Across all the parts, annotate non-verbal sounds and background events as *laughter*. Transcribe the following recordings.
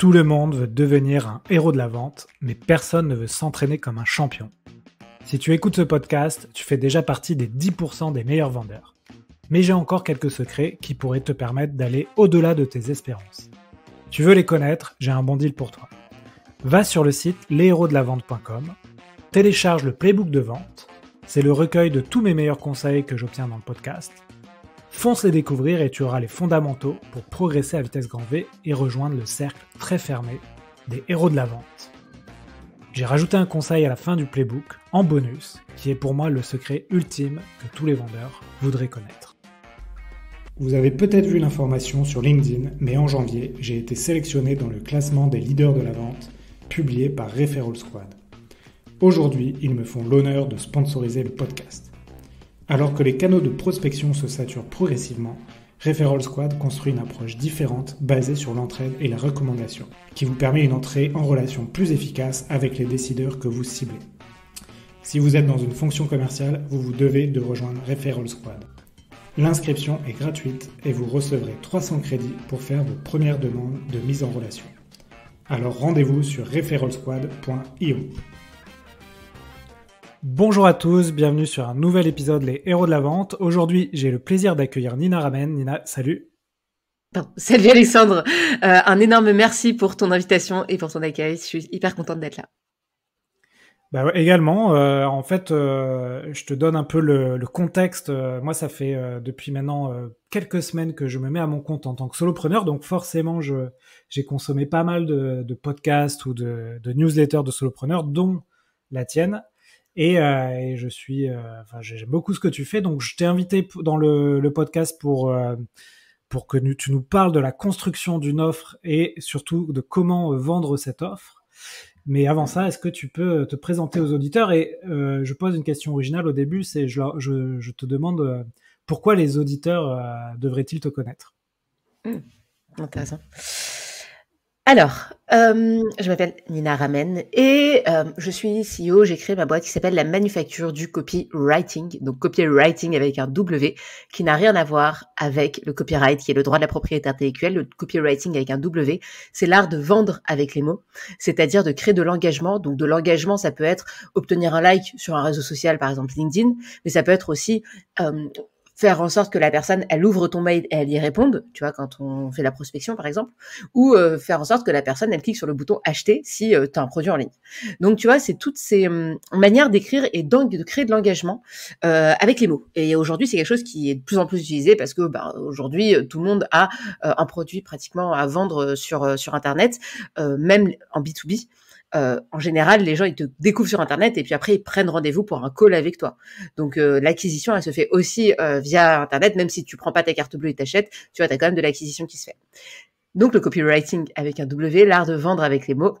Tout le monde veut devenir un héros de la vente, mais personne ne veut s'entraîner comme un champion. Si tu écoutes ce podcast, tu fais déjà partie des 10% des meilleurs vendeurs. Mais j'ai encore quelques secrets qui pourraient te permettre d'aller au-delà de tes espérances. Tu veux les connaître, j'ai un bon deal pour toi. Va sur le site vente.com, télécharge le playbook de vente, c'est le recueil de tous mes meilleurs conseils que j'obtiens dans le podcast, Fonce les découvrir et tu auras les fondamentaux pour progresser à vitesse grand V et rejoindre le cercle très fermé des héros de la vente. J'ai rajouté un conseil à la fin du playbook, en bonus, qui est pour moi le secret ultime que tous les vendeurs voudraient connaître. Vous avez peut-être vu l'information sur LinkedIn, mais en janvier, j'ai été sélectionné dans le classement des leaders de la vente, publié par Referral Squad. Aujourd'hui, ils me font l'honneur de sponsoriser le podcast. Alors que les canaux de prospection se saturent progressivement, Referral Squad construit une approche différente basée sur l'entraide et la recommandation, qui vous permet une entrée en relation plus efficace avec les décideurs que vous ciblez. Si vous êtes dans une fonction commerciale, vous vous devez de rejoindre Referral Squad. L'inscription est gratuite et vous recevrez 300 crédits pour faire vos premières demandes de mise en relation. Alors rendez-vous sur referralsquad.io. Bonjour à tous, bienvenue sur un nouvel épisode Les Héros de la Vente. Aujourd'hui, j'ai le plaisir d'accueillir Nina Ramen. Nina, salut. *laughs* Salut Alexandre, euh, un énorme merci pour ton invitation et pour ton accueil. Je suis hyper contente d'être là. Bah également, euh, en fait, euh, je te donne un peu le, contexte. Moi, ça fait depuis maintenant quelques semaines que je me mets à mon compte en tant que solopreneur, donc forcément, j'ai consommé pas mal de, podcasts ou de, de newsletters de solopreneurs, dont la tienne. Euh, et, je suis, euh, enfin, j'aime beaucoup ce que tu fais. Donc, je t'ai invité dans le, podcast pour euh, pour que tu nous parles de la construction d'une offre et surtout de comment vendre cette offre. Mais avant ça, est-ce que tu peux te présenter aux auditeurs Et je pose une question originale au début, c'est je, je, te demande pourquoi les auditeurs devraient-ils te connaître hmm. Intéressant. Alors, euh, je m'appelle Nina Ramen et euh, je suis CEO. J'ai créé ma boîte qui s'appelle la Manufacture du Copywriting, donc copywriting avec un W, qui n'a rien à voir avec le copyright, qui est le droit de la propriété intellectuelle. Le copywriting avec un W, c'est l'art de vendre avec les mots, c'est-à-dire de créer de l'engagement. Donc de l'engagement, ça peut être obtenir un like sur un réseau social, par exemple LinkedIn, mais ça peut être aussi euh, faire en sorte que la personne, elle ouvre ton mail et elle y réponde, tu vois, quand on fait la prospection par exemple, ou euh, faire en sorte que la personne, elle clique sur le bouton acheter si euh, tu as un produit en ligne. Donc tu vois, c'est toutes ces hum, manières d'écrire et donc de créer de l'engagement euh, avec les mots. Et aujourd'hui, c'est quelque chose qui est de plus en plus utilisé parce que bah, aujourd'hui, tout le monde a un produit pratiquement à vendre sur, sur Internet, même en B2B. Euh, en général, les gens, ils te découvrent sur Internet et puis après, ils prennent rendez-vous pour un call avec toi. Donc, euh, l'acquisition, elle se fait aussi euh, via Internet, même si tu prends pas ta carte bleue et t'achètes, tu vois, tu as quand même de l'acquisition qui se fait. Donc, le copywriting avec un W, l'art de vendre avec les mots.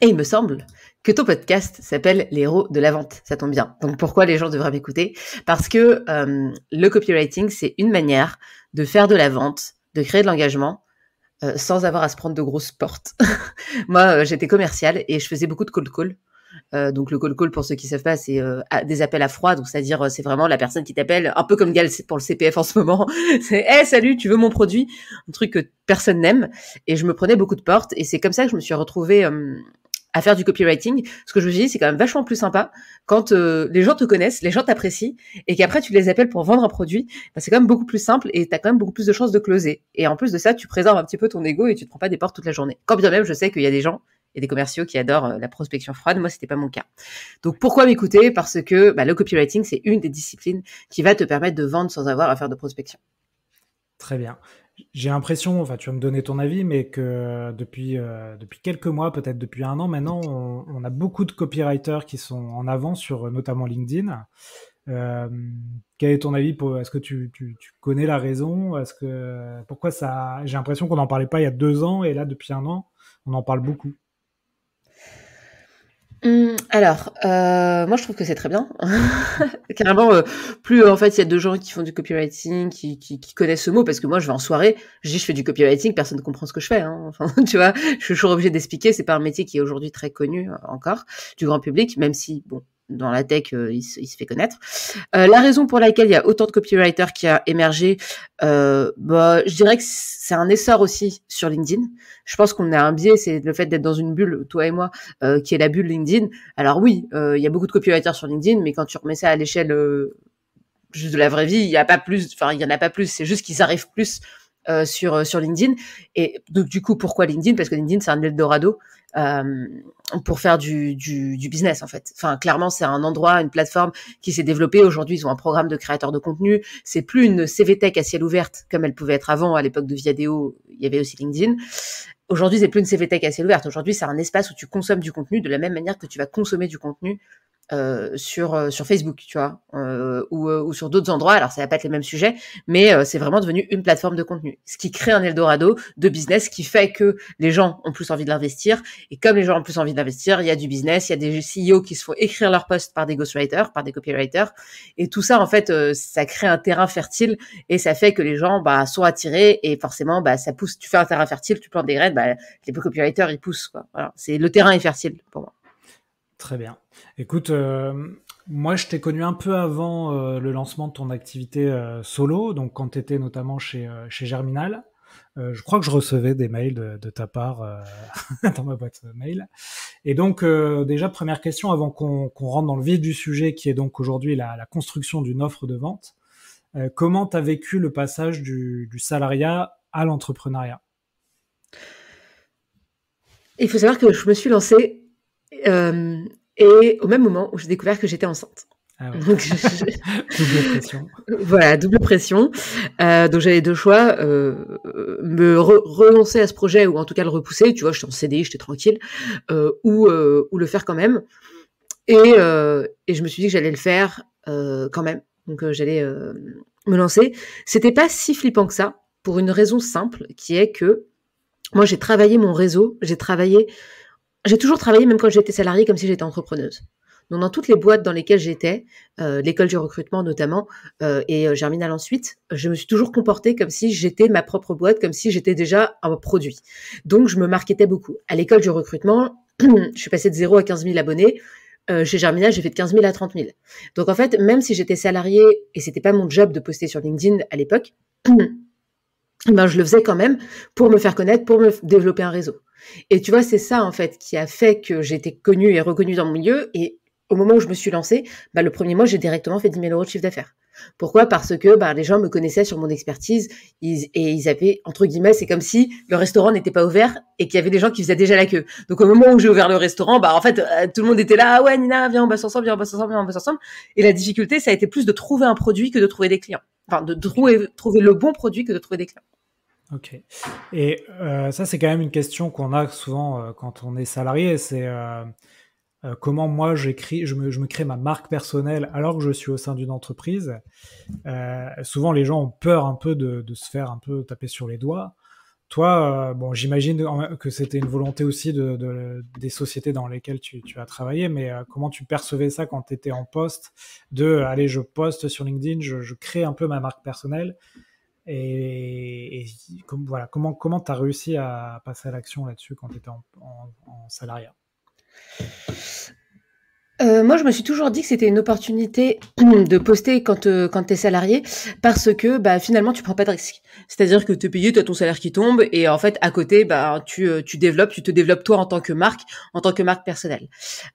Et il me semble que ton podcast s'appelle Les héros de la vente. Ça tombe bien. Donc, pourquoi les gens devraient m'écouter Parce que le copywriting, c'est une manière de faire de la vente, de créer de l'engagement, euh, sans avoir à se prendre de grosses portes. *laughs* Moi, euh, j'étais commerciale et je faisais beaucoup de cold call. Euh, donc le call call pour ceux qui savent pas, c'est euh, des appels à froid, donc c'est-à-dire c'est vraiment la personne qui t'appelle, un peu comme Gal pour le CPF en ce moment. *laughs* c'est hey eh, salut, tu veux mon produit, un truc que personne n'aime. Et je me prenais beaucoup de portes et c'est comme ça que je me suis retrouvée à faire du copywriting, ce que je me dis, c'est quand même vachement plus sympa quand euh, les gens te connaissent, les gens t'apprécient, et qu'après tu les appelles pour vendre un produit, bah, c'est quand même beaucoup plus simple et tu as quand même beaucoup plus de chances de closer. Et en plus de ça, tu préserves un petit peu ton ego et tu te prends pas des portes toute la journée. Quand bien même, je sais qu'il y a des gens et des commerciaux qui adorent euh, la prospection froide. Moi, c'était pas mon cas. Donc, pourquoi m'écouter Parce que bah, le copywriting, c'est une des disciplines qui va te permettre de vendre sans avoir à faire de prospection. Très bien. J'ai l'impression, enfin, tu vas me donner ton avis, mais que depuis, euh, depuis quelques mois, peut-être depuis un an maintenant, on, on, a beaucoup de copywriters qui sont en avant sur euh, notamment LinkedIn. Euh, quel est ton avis pour Est-ce que tu, tu, connais la raison Est-ce que pourquoi ça J'ai l'impression qu'on n'en parlait pas il y a deux ans et là depuis un an, on en parle beaucoup. Mmh, alors, euh, moi je trouve que c'est très bien. *laughs* Carrément, euh, plus en fait il y a deux gens qui font du copywriting, qui, connaissent ce mot, parce que moi je vais en soirée, je dis je fais du copywriting, personne ne comprend ce que je fais. Hein. Enfin, *laughs* tu vois, je suis toujours obligée d'expliquer, c'est pas un métier qui est aujourd'hui très connu euh, encore du grand public, même si bon, dans la tech, euh, il, se, fait connaître. Euh, la raison pour laquelle il y a autant de copywriters qui a émergé, euh, bah, je dirais que c'est un essor aussi sur LinkedIn. Je pense qu'on a un biais, c'est le fait d'être dans une bulle, toi et moi, euh, qui est la bulle LinkedIn. Alors oui, euh, il y a beaucoup de copywriters sur LinkedIn, mais quand tu remets ça à l'échelle juste de la vraie vie, il y a pas plus, enfin il y en a pas plus. C'est juste qu'ils arrivent plus euh, sur sur LinkedIn. Et donc du coup, pourquoi LinkedIn Parce que LinkedIn, c'est un Eldorado. Euh, pour faire du, du, du, business en fait. Enfin, clairement, c'est un endroit, une plateforme qui s'est développée. Aujourd'hui, ils ont un programme de créateurs de contenu. C'est plus une CVTech à ciel ouvert comme elle pouvait être avant à l'époque de Viadeo. Il y avait aussi LinkedIn. Aujourd'hui, c'est plus une CVTech assez ouverte. Aujourd'hui, c'est un espace où tu consommes du contenu de la même manière que tu vas consommer du contenu euh, sur euh, sur Facebook, tu vois, euh, ou, euh, ou, sur d'autres endroits. Alors ça va pas être les mêmes sujets, mais euh, c'est vraiment devenu une plateforme de contenu, ce qui crée un Eldorado de business qui fait que les gens ont plus envie de l'investir. Et comme les gens ont plus envie d'investir, il y a du business, il y a des CEO qui se font écrire leurs posts par des ghostwriters, par des copywriters, et tout ça en fait, ça crée un terrain fertile et ça fait que les gens bah sont attirés et forcément bah ça pousse. Tu fais un terrain fertile, tu plantes des graines, bah, les copywriters, ils poussent. Quoi. C'est, le terrain est fertile pour moi. Très bien. Écoute, euh, moi je t'ai connu un peu avant euh, le lancement de ton activité euh, solo, donc quand tu étais notamment chez, chez Germinal. je crois que je recevais des mails de, ta part *laughs* dans ma boîte mail. Et donc déjà, première question avant qu'on, rentre dans le vif du sujet qui est donc aujourd'hui la, construction d'une offre de vente. comment tu as vécu le passage du salariat à l'entrepreneuriat il faut savoir que je me suis lancée euh, et au même moment où j'ai découvert que j'étais enceinte. Ah donc, *laughs* double pression. Voilà, double pression. Euh, donc j'avais deux choix, euh, me relancer à ce projet ou en tout cas le repousser. Tu vois, je suis en CDI, j'étais tranquille, ou, le faire quand même. Et, et je me suis dit que j'allais le faire quand même. Donc j'allais me lancer. C'était pas si flippant que ça pour une raison simple qui est que moi, j'ai travaillé mon réseau, j'ai travaillé, j'ai toujours travaillé même quand j'étais salariée comme si j'étais entrepreneuse. Donc, dans toutes les boîtes dans lesquelles j'étais, euh, l'école du recrutement notamment, euh, et euh, Germinal ensuite, je me suis toujours comportée comme si j'étais ma propre boîte, comme si j'étais déjà un produit. Donc, je me marketais beaucoup. À l'école du recrutement, *clears throat* je suis passée de 0 à 15 000 abonnés. chez Germinal, j'ai fait de 15 000 à 30 000. Donc, en fait, même si j'étais salariée et c'était pas mon job de poster sur LinkedIn à l'époque, *clears throat* ben, je le faisais quand même pour me faire connaître, pour me développer un réseau. Et tu vois, c'est ça en fait qui a fait que j'étais connue et reconnue dans mon milieu. Et au moment où je me suis lancée, ben, le premier mois, j'ai directement fait 10 000 euros de chiffre d'affaires. Pourquoi Parce que bah, les gens me connaissaient sur mon expertise et ils avaient, entre guillemets, c'est comme si le restaurant n'était pas ouvert et qu'il y avait des gens qui faisaient déjà la queue. Donc au moment où j'ai ouvert le restaurant, bah, en fait, euh, tout le monde était là, ah ouais Nina, viens, on bosse ensemble, viens, on bosse ensemble, viens, on bosse ensemble. Et la difficulté, ça a été plus de trouver un produit que de trouver des clients. Enfin, de trouver, le bon produit que de trouver des clients. Ok. Et euh, ça, c'est quand même une question qu'on a souvent euh, quand on est salarié. C'est euh, comment moi j'écris, je me, crée ma marque personnelle alors que je suis au sein d'une entreprise. Euh, souvent les gens ont peur un peu de, se faire un peu taper sur les doigts. Toi, euh, bon, j'imagine que c'était une volonté aussi de, des sociétés dans lesquelles tu, as travaillé, mais comment tu percevais ça quand tu étais en poste De, allez, je poste sur LinkedIn, je, crée un peu ma marque personnelle. Et, comme, voilà, comment tu as réussi à passer à l'action là-dessus quand tu étais en, en, en salariat euh, moi, je me suis toujours dit que c'était une opportunité de poster quand, euh, quand tu es salarié parce que bah, finalement, tu prends pas de risque. C'est-à-dire que tu es payé, tu as ton salaire qui tombe et en fait, à côté, bah, euh, tu, développes, tu te développes toi en tant que marque, en tant que marque personnelle.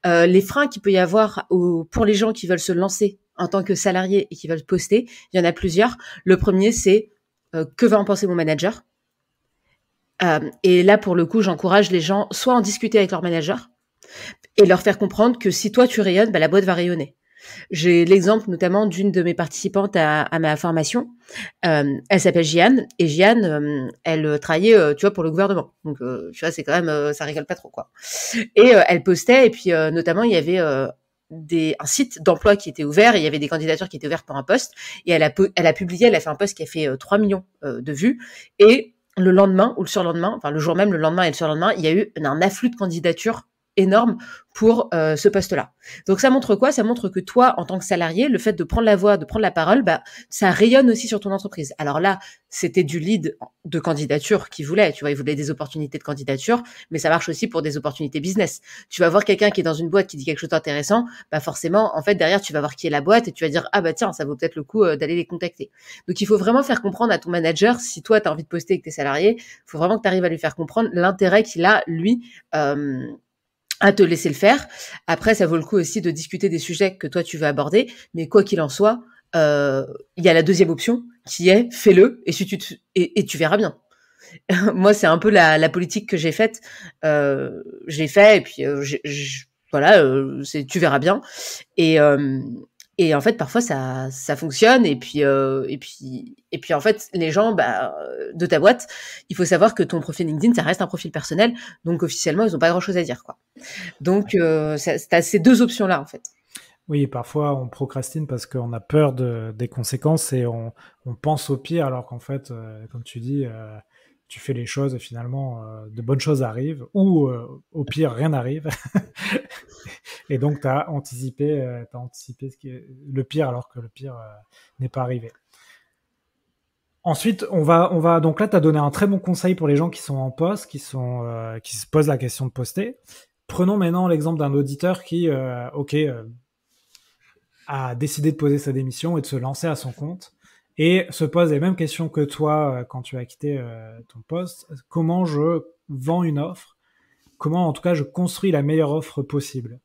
les freins qu'il peut y avoir pour les gens qui veulent se lancer en tant que salarié et qui veulent poster, il y en a plusieurs. Le premier, c'est que va en penser mon manager Et là, pour le coup, j'encourage les gens soit en discuter avec leur manager, et leur faire comprendre que si toi tu rayonnes, bah, la boîte va rayonner. J'ai l'exemple notamment d'une de mes participantes à, à ma formation. Euh, elle s'appelle Jeanne et Jeanne, euh, elle euh, travaillait, euh, tu vois, pour le gouvernement. Donc, tu vois, c'est quand même, ça rigole pas trop, quoi. Et elle postait et puis notamment il y avait des, un site d'emploi qui était ouvert, il y avait des candidatures qui étaient ouvertes pour un poste, et elle a, elle a publié, elle a fait un poste qui a fait 3 millions de vues, et le lendemain ou le surlendemain, enfin le jour même, le lendemain et le surlendemain, il y a eu un afflux de candidatures énorme pour euh, ce poste-là. Donc ça montre quoi Ça montre que toi, en tant que salarié, le fait de prendre la voix, de prendre la parole, bah ça rayonne aussi sur ton entreprise. Alors là, c'était du lead de candidature qui voulait, tu vois, il voulait des opportunités de candidature, mais ça marche aussi pour des opportunités business. Tu vas voir quelqu'un qui est dans une boîte qui dit quelque chose d'intéressant, bah forcément, en fait, derrière, tu vas voir qui est la boîte et tu vas dire ah bah tiens, ça vaut peut-être le coup euh, d'aller les contacter. Donc il faut vraiment faire comprendre à ton manager si toi tu as envie de poster avec tes salariés, il faut vraiment que tu arrives à lui faire comprendre l'intérêt qu'il a lui. Euh, à te laisser le faire. Après, ça vaut le coup aussi de discuter des sujets que toi tu veux aborder, mais quoi qu'il en soit, euh, il y a la deuxième option qui est fais-le et si tu et, tu verras bien. *laughs* Moi, c'est un peu la, politique que j'ai faite. Euh, j'ai fait et puis euh, voilà, c'est tu verras bien. Et et en fait, parfois, ça, ça fonctionne. Et puis, euh, et puis, et puis, en fait, les gens bah, euh, de ta boîte, il faut savoir que ton profil LinkedIn, ça reste un profil personnel. Donc, officiellement, ils ont pas grand-chose à dire, quoi. Donc, euh, tu ces deux options-là, en fait. Oui, parfois on procrastine parce qu'on a peur de, des conséquences et on, on pense au pire alors qu'en fait, euh, comme tu dis, euh, tu fais les choses et finalement euh, de bonnes choses arrivent ou euh, au pire rien n'arrive *laughs* et donc tu as anticipé, euh, anticipé ce qui est le pire alors que le pire n'est pas arrivé. Ensuite, on va, on va donc là, tu as donné un très bon conseil pour les gens qui sont en poste, qui, sont, qui se posent la question de poster. Prenons maintenant l'exemple d'un auditeur qui, ok, a décidé de poser sa démission et de se lancer à son compte et se pose les mêmes questions que toi euh, quand tu as quitté euh, ton poste. Comment je vends une offre Comment, en tout cas, je construis la meilleure offre possible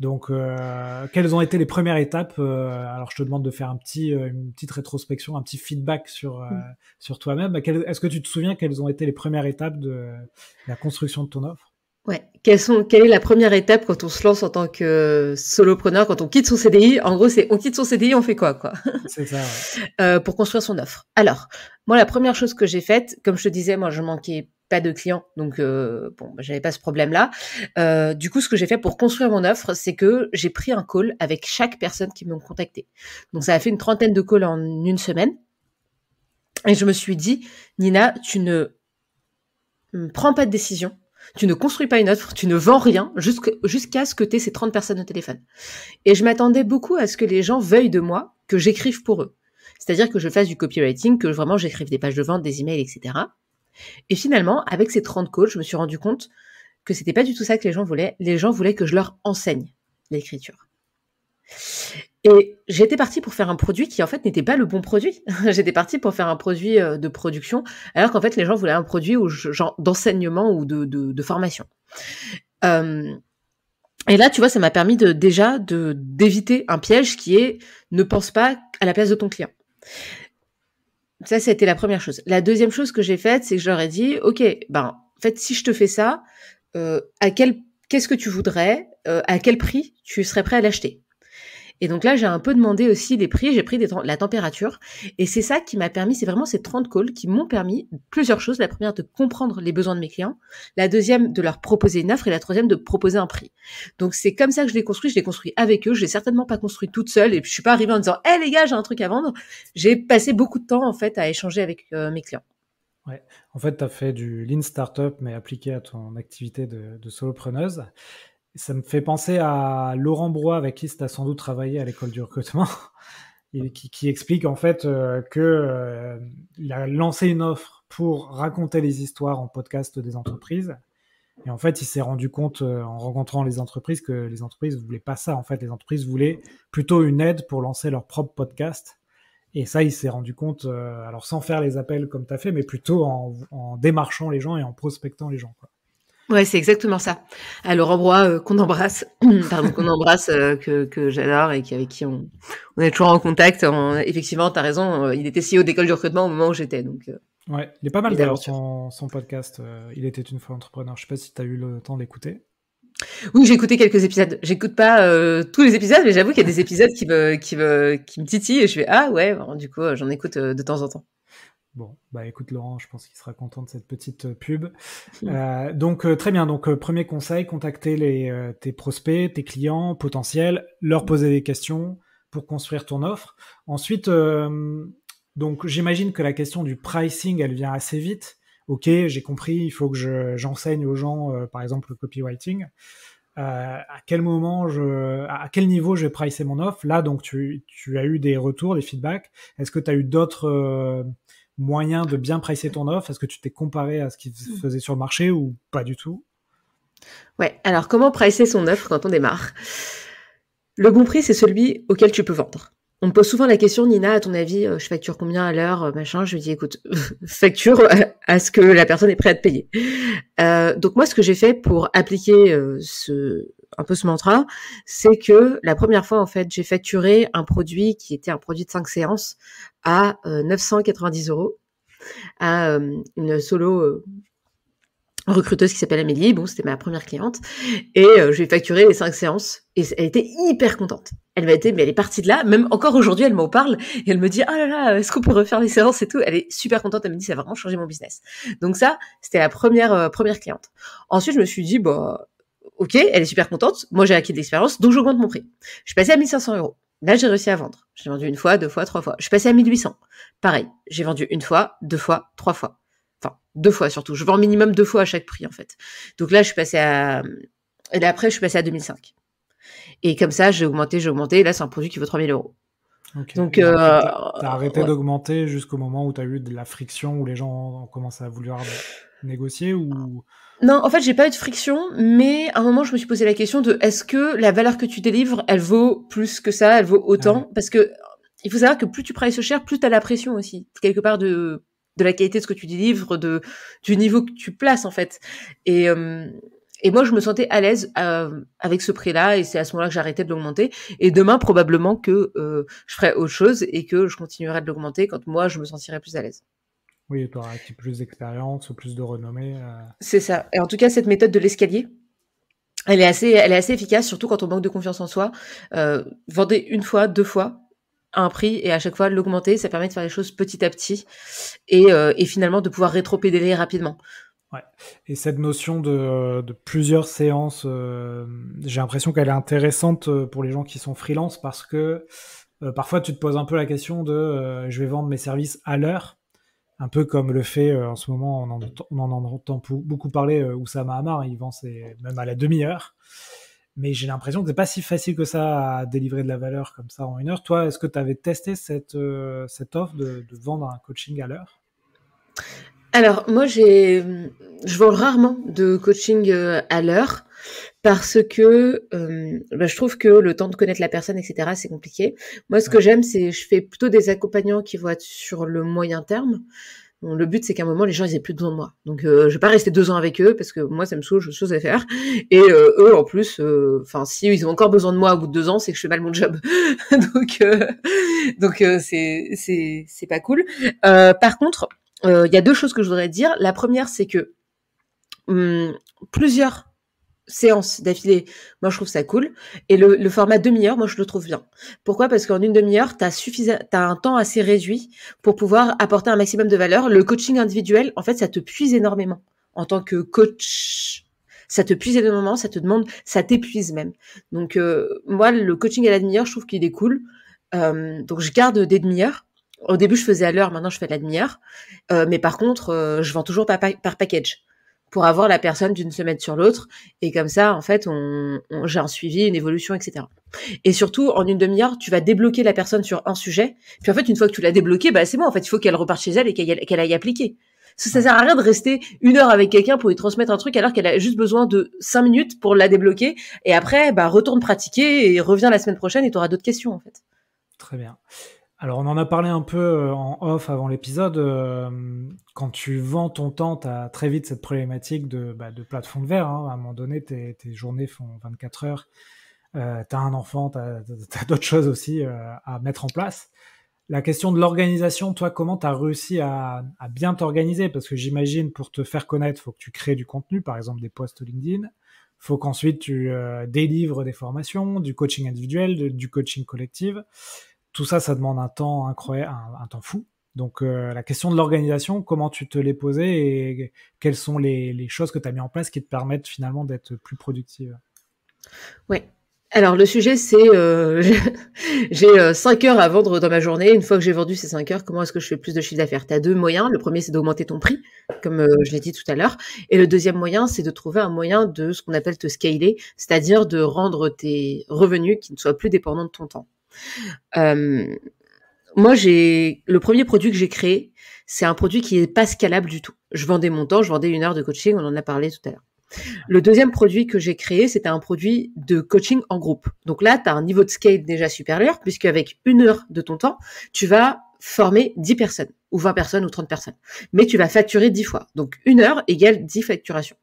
donc, euh, quelles ont été les premières étapes Alors, je te demande de faire un petit, une petite rétrospection, un petit feedback sur, mm. sur toi-même. Est-ce que tu te souviens quelles ont été les premières étapes de la construction de ton offre Ouais. sont, quelle est la première étape quand on se lance en tant que euh, solopreneur, quand on quitte son CDI En gros, c'est on quitte son CDI, on fait quoi, quoi *laughs* C'est ça. Euh, pour construire son offre. Alors, moi, la première chose que j'ai faite, comme je te disais, moi, je manquais pas de clients, donc euh, bon, bah, j'avais pas ce problème-là. Euh, du coup, ce que j'ai fait pour construire mon offre, c'est que j'ai pris un call avec chaque personne qui m'ont contacté. Donc, ça a fait une trentaine de calls en une semaine, et je me suis dit, Nina, tu ne hum, prends pas de décision tu ne construis pas une offre, tu ne vends rien jusqu'à ce que tu aies ces 30 personnes au téléphone. Et je m'attendais beaucoup à ce que les gens veuillent de moi que j'écrive pour eux. C'est-à-dire que je fasse du copywriting, que vraiment j'écrive des pages de vente, des emails, etc. Et finalement, avec ces 30 calls, je me suis rendu compte que c'était pas du tout ça que les gens voulaient. Les gens voulaient que je leur enseigne l'écriture. Et j'étais partie pour faire un produit qui en fait n'était pas le bon produit. *laughs* j'étais partie pour faire un produit euh, de production, alors qu'en fait les gens voulaient un produit d'enseignement ou de, formation. et là, tu vois, ça m'a permis de, déjà d'éviter un piège qui est ne pense pas à la place de ton client. Ça, a été la première chose. La deuxième chose que j'ai faite, c'est que j'aurais dit, ok, ben, en fait, si je te fais ça, euh, à quel, qu'est-ce que tu voudrais, euh, à quel prix tu serais prêt à l'acheter et donc là, j'ai un peu demandé aussi des prix, j'ai pris la température. Et c'est ça qui m'a permis, c'est vraiment ces 30 calls qui m'ont permis plusieurs choses. La première, de comprendre les besoins de mes clients. La deuxième, de leur proposer une offre. Et la troisième, de proposer un prix. Donc c'est comme ça que je l'ai construit. Je l'ai construit avec eux. Je l'ai certainement pas construit toute seule. Et puis, je suis pas arrivée en disant, hé les gars, j'ai un truc à vendre. J'ai passé beaucoup de temps, en fait, à échanger avec euh, mes clients. Ouais. En fait, tu as fait du lean startup, mais appliqué à ton activité de solopreneuse ça me fait penser à Laurent Broy, avec qui tu as sans doute travaillé à l'école du recrutement, *laughs* qui, explique en fait euh, que euh, a lancé une offre pour raconter les histoires en podcast des entreprises. Et en fait, il s'est rendu compte euh, en rencontrant les entreprises que les entreprises ne voulaient pas ça. En fait, les entreprises voulaient plutôt une aide pour lancer leur propre podcast. Et ça, il s'est rendu compte, alors sans faire les appels comme tu as fait, mais plutôt en, en, démarchant les gens et en prospectant les gens. Quoi. Ouais, c'est exactement ça. Alors, Laurent euh, qu'on embrasse, *clears throat* pardon, qu'on embrasse, euh, que, que j'adore et qui, avec qui on, on est toujours en contact. effectivement, tu as raison, euh, il était si CEO d'école du recrutement au moment où j'étais. Donc, ouais, il est pas mal d'ailleurs son, son, podcast. il était une fois entrepreneur. Je sais pas si tu as eu le temps d'écouter. Oui, j'ai écouté quelques épisodes. J'écoute pas tous les épisodes, mais j'avoue qu'il y a des épisodes qui me, qui me, qui me titillent et je fais ah ouais. du coup, j'en écoute de temps en temps. Bon, bah écoute Laurent, je pense qu'il sera content de cette petite euh, pub. *laughs* Euh, donc euh, très bien, donc premier conseil, contacter les, tes prospects, tes clients potentiels, leur mm. poser des questions pour construire ton offre. Ensuite, donc j'imagine que la question du pricing, elle vient assez vite. Ok, j'ai compris, il faut que j'enseigne aux gens, par exemple, le copywriting. à quel moment je, à quel niveau je vais pricer mon offre Là, donc tu, tu, as eu des retours, des feedbacks. Est-ce que tu as eu d'autres moyen de bien pricer ton offre Est-ce que tu t'es comparé à ce qui hmm. faisait sur le marché ou pas du tout Ouais, alors comment pricer son offre quand on démarre Le bon prix, c'est celui auquel tu peux vendre. On me pose souvent la question, Nina, à ton avis, euh, je facture combien à l'heure, euh, machin Je lui dis, écoute, *laughs* facture à ce que la personne est prête à te payer. Euh, donc moi, ce que j'ai fait pour appliquer ce, un peu ce mantra, c'est que la première fois, en fait, j'ai facturé un produit qui était un produit de 5 séances à 990 euh, euros à euh, une solo euh, recruteuse qui s'appelle Amélie. Bon, c'était ma première cliente. Et je lui facturé les cinq séances. Et elle était hyper contente. Elle m'a été, mais elle est partie de là. Même encore aujourd'hui, elle m'en parle. Et elle me dit, ah là là, est-ce qu'on peut refaire les séances et tout? Elle est super contente. Elle me dit, ça a vraiment changé mon business. Donc ça, c'était la première, première cliente. Ensuite, je me suis dit, bon, bah, Ok, elle est super contente. Moi, j'ai acquis de l'expérience, donc j'augmente mon prix. Je suis passé à 1500 euros. Là, j'ai réussi à vendre. J'ai vendu une fois, deux fois, trois fois. Je suis passé à 1800. Pareil, j'ai vendu une fois, deux fois, trois fois. Enfin, deux fois surtout. Je vends minimum deux fois à chaque prix, en fait. Donc là, je suis passé à... Et là, après, je suis passé à 2005. Et comme ça, j'ai augmenté, j'ai augmenté. là, c'est un produit qui vaut 3000 euros. Donc, euh, t'as arrêté, d'augmenter jusqu'au moment où tu as eu de la friction, où les gens ont commencé à vouloir négocier ou non, en fait, j'ai pas eu de friction, mais à un moment, je me suis posé la question de est-ce que la valeur que tu délivres, elle vaut plus que ça, elle vaut autant ah Parce que il faut savoir que plus tu ce cher, plus tu as la pression aussi, quelque part, de, de la qualité de ce que tu délivres, de, du niveau que tu places, en fait. Et, euh, et moi, je me sentais à l'aise euh, avec ce prix-là, et c'est à ce moment-là que j'arrêtais de l'augmenter. Et demain, probablement que euh, je ferai autre chose et que je continuerai de l'augmenter quand moi, je me sentirai plus à l'aise. Oui, tu auras acquis plus d'expérience ou plus de renommée. Euh. C'est ça. Et en tout cas, cette méthode de l'escalier, elle est assez, elle est assez efficace, surtout quand on manque de confiance en soi. Euh, vendez une fois, deux fois un prix et à chaque fois l'augmenter, ça permet de faire les choses petit à petit et, euh, finalement de pouvoir rétro rapidement. Ouais. Et cette notion de plusieurs séances, j'ai l'impression qu'elle est intéressante pour les gens qui sont freelance parce que parfois tu te poses un peu la question de je vais vendre mes services à l'heure un peu comme le fait euh, en ce moment, on en, entend beaucoup parler euh, Oussama Hamar, hein, il vend même à la demi-heure. Mais j'ai l'impression que c'est pas si facile que ça à délivrer de la valeur comme ça en une heure. Toi, est-ce que tu avais testé cette, euh, cette offre de, vendre un coaching à l'heure Alors, moi, j'ai, je vends rarement de coaching euh, à l'heure parce que euh, bah, je trouve que le temps de connaître la personne, etc., c'est compliqué. Moi, ce que j'aime, c'est je fais plutôt des accompagnants qui vont être sur le moyen terme. Bon, le but, c'est qu'à un moment, les gens, ils aient plus besoin de moi. Donc, euh, je vais pas rester deux ans avec eux parce que moi, ça me saoule, je choses à faire. Et euh, eux, en plus, euh, enfin, si ils ont encore besoin de moi au bout de deux ans, c'est que je fais mal mon job. *laughs* donc, donc, c'est c'est c'est pas cool. par contre, il y a deux choses que je voudrais dire. La première, c'est que hum, plusieurs séance d'affilée, moi je trouve ça cool. Et le, format demi-heure, moi je le trouve bien. Pourquoi Parce qu'en une demi-heure, tu as, as un temps assez réduit pour pouvoir apporter un maximum de valeur. Le coaching individuel, en fait, ça te puise énormément en tant que coach. Ça te puise énormément, ça te demande, ça t'épuise même. Donc euh, moi, le coaching à la demi-heure, je trouve qu'il est cool. Euh, donc je garde des demi-heures. Au début, je faisais à l'heure, maintenant je fais à la demi-heure. Euh, mais par contre, je vends toujours par package pour avoir la personne d'une semaine sur l'autre. Et comme ça, en fait, on, on, j'ai un suivi, une évolution, etc. Et surtout, en une demi-heure, tu vas débloquer la personne sur un sujet. Puis en fait, une fois que tu l'as débloqué, bah, c'est bon. En fait, il faut qu'elle reparte chez elle et qu'elle, aille appliquer. Ça, ça sert à rien de rester une heure avec quelqu'un pour lui transmettre un truc alors qu'elle a juste besoin de cinq minutes pour la débloquer. Et après, bah, retourne pratiquer et reviens la semaine prochaine et tu auras d'autres questions, en fait. Très bien. Alors, on en a parlé un peu euh, en off avant l'épisode. Euh, quand tu vends ton temps, tu as très vite cette problématique de, bah, de plafond de verre. Hein. À un moment donné, tes, journées font 24 heures. Euh, tu as un enfant, tu as, d'autres choses aussi à mettre en place. La question de l'organisation, toi, comment tu as réussi à, bien t'organiser Parce que j'imagine, pour te faire connaître, faut que tu crées du contenu, par exemple des posts LinkedIn. faut qu'ensuite tu délivres des formations, du coaching individuel, du coaching collectif tout ça, ça demande un temps incroyable, un, temps fou. Donc euh, la question de l'organisation, comment tu te l'es posée et quelles sont les, choses que tu as mis en place qui te permettent finalement d'être plus productive Oui. Alors le sujet c'est euh, *laughs* j'ai euh, cinq heures à vendre dans ma journée. Une fois que j'ai vendu ces 5 heures, comment est-ce que je fais plus de chiffre d'affaires Tu as deux moyens. Le premier c'est d'augmenter ton prix, comme je l'ai dit tout à l'heure. Et le deuxième moyen c'est de trouver un moyen de ce qu'on appelle te scaler, c'est-à-dire de rendre tes revenus qui ne soient plus dépendants de ton temps. Euh, moi, j'ai le premier produit que j'ai créé, c'est un produit qui n'est pas scalable du tout. Je vendais mon temps, je vendais une heure de coaching, on en a parlé tout à l'heure. Le deuxième produit que j'ai créé, c'était un produit de coaching en groupe. Donc là, tu as un niveau de scale déjà supérieur, puisque avec une heure de ton temps, tu vas former 10 personnes, ou 20 personnes, ou 30 personnes. Mais tu vas facturer 10 fois. Donc une heure égale 10 facturations.